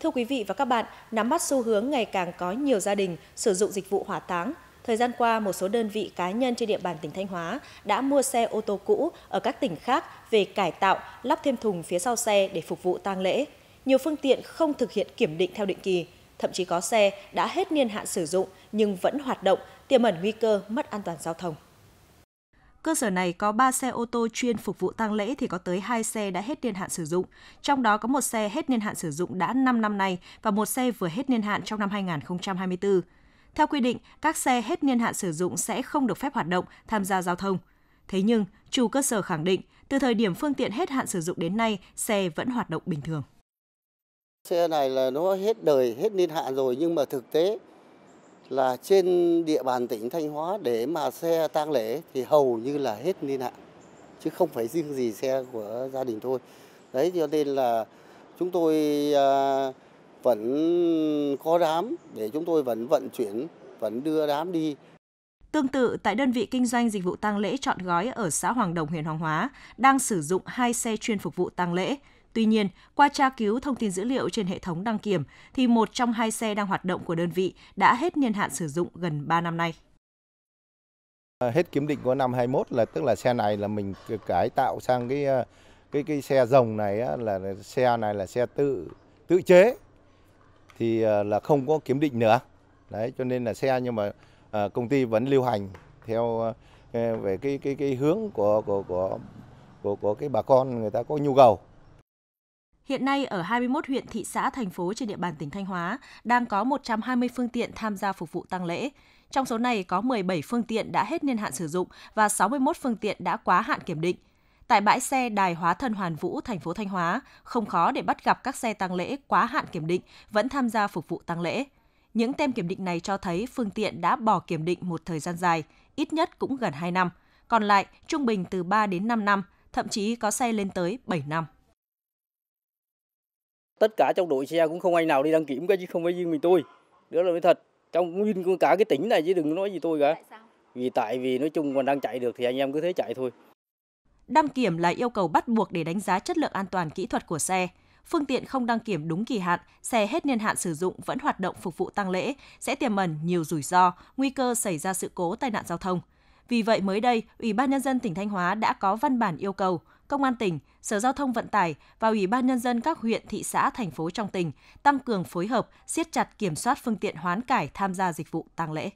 Thưa quý vị và các bạn, nắm bắt xu hướng ngày càng có nhiều gia đình sử dụng dịch vụ hỏa táng. Thời gian qua, một số đơn vị cá nhân trên địa bàn tỉnh Thanh Hóa đã mua xe ô tô cũ ở các tỉnh khác về cải tạo, lắp thêm thùng phía sau xe để phục vụ tang lễ. Nhiều phương tiện không thực hiện kiểm định theo định kỳ, thậm chí có xe đã hết niên hạn sử dụng nhưng vẫn hoạt động, tiềm ẩn nguy cơ mất an toàn giao thông. Cơ sở này có 3 xe ô tô chuyên phục vụ tang lễ thì có tới 2 xe đã hết niên hạn sử dụng, trong đó có một xe hết niên hạn sử dụng đã 5 năm nay và một xe vừa hết niên hạn trong năm 2024. Theo quy định, các xe hết niên hạn sử dụng sẽ không được phép hoạt động, tham gia giao thông. Thế nhưng, chủ cơ sở khẳng định, từ thời điểm phương tiện hết hạn sử dụng đến nay, xe vẫn hoạt động bình thường. Xe này là nó hết đời, hết niên hạn rồi nhưng mà thực tế là trên địa bàn tỉnh Thanh Hóa để mà xe tang lễ thì hầu như là hết niên hạn chứ không phải riêng gì xe của gia đình thôi. Đấy cho nên là chúng tôi à, vẫn có đám để chúng tôi vẫn vận chuyển, vẫn đưa đám đi. Tương tự, tại đơn vị kinh doanh dịch vụ tang lễ chọn gói ở xã Hoàng Đồng, huyện Hoàng Hóa, đang sử dụng hai xe chuyên phục vụ tang lễ. Tuy nhiên, qua tra cứu thông tin dữ liệu trên hệ thống đăng kiểm thì một trong hai xe đang hoạt động của đơn vị đã hết niên hạn sử dụng gần 3 năm nay. Ờ, hết kiểm định của năm 21 là tức là xe này là mình cải tạo sang cái ờ, cái cái xe rồng này á, là xe này là xe tự tự chế thì ờ, là không có kiểm định nữa. Đấy cho nên là xe nhưng mà công ty vẫn lưu hành theo về cái cái cái hướng của của của của của cái bà con người ta có nhu cầu Hiện nay ở 21 huyện, thị xã, thành phố trên địa bàn tỉnh Thanh Hóa đang có 120 phương tiện tham gia phục vụ tang lễ. Trong số này có 17 phương tiện đã hết niên hạn sử dụng và 61 phương tiện đã quá hạn kiểm định. Tại bãi xe Đài Hóa Thân Hoàn Vũ, thành phố Thanh Hóa, không khó để bắt gặp các xe tăng lễ quá hạn kiểm định vẫn tham gia phục vụ tăng lễ. Những tem kiểm định này cho thấy phương tiện đã bỏ kiểm định một thời gian dài, ít nhất cũng gần 2 năm. Còn lại, trung bình từ 3 đến 5 năm, thậm chí có xe lên tới 7 năm. Tất cả trong đội xe cũng không ai nào đi đăng kiểm cái chứ không phải riêng mình tôi. Đó là mới thật. Trong nguyên cả cái tỉnh này chứ đừng nói gì tôi cả. Tại vì tại vì nói chung còn đang chạy được thì anh em cứ thế chạy thôi. Đăng kiểm là yêu cầu bắt buộc để đánh giá chất lượng an toàn kỹ thuật của xe. Phương tiện không đăng kiểm đúng kỳ hạn, xe hết niên hạn sử dụng vẫn hoạt động phục vụ tăng lễ sẽ tiềm ẩn nhiều rủi ro, nguy cơ xảy ra sự cố tai nạn giao thông. Vì vậy mới đây, Ủy ban nhân dân tỉnh Thanh Hóa đã có văn bản yêu cầu Công an tỉnh, Sở Giao thông Vận tải và Ủy ban Nhân dân các huyện, thị xã, thành phố trong tỉnh tăng cường phối hợp, siết chặt kiểm soát phương tiện hoán cải tham gia dịch vụ tang lễ.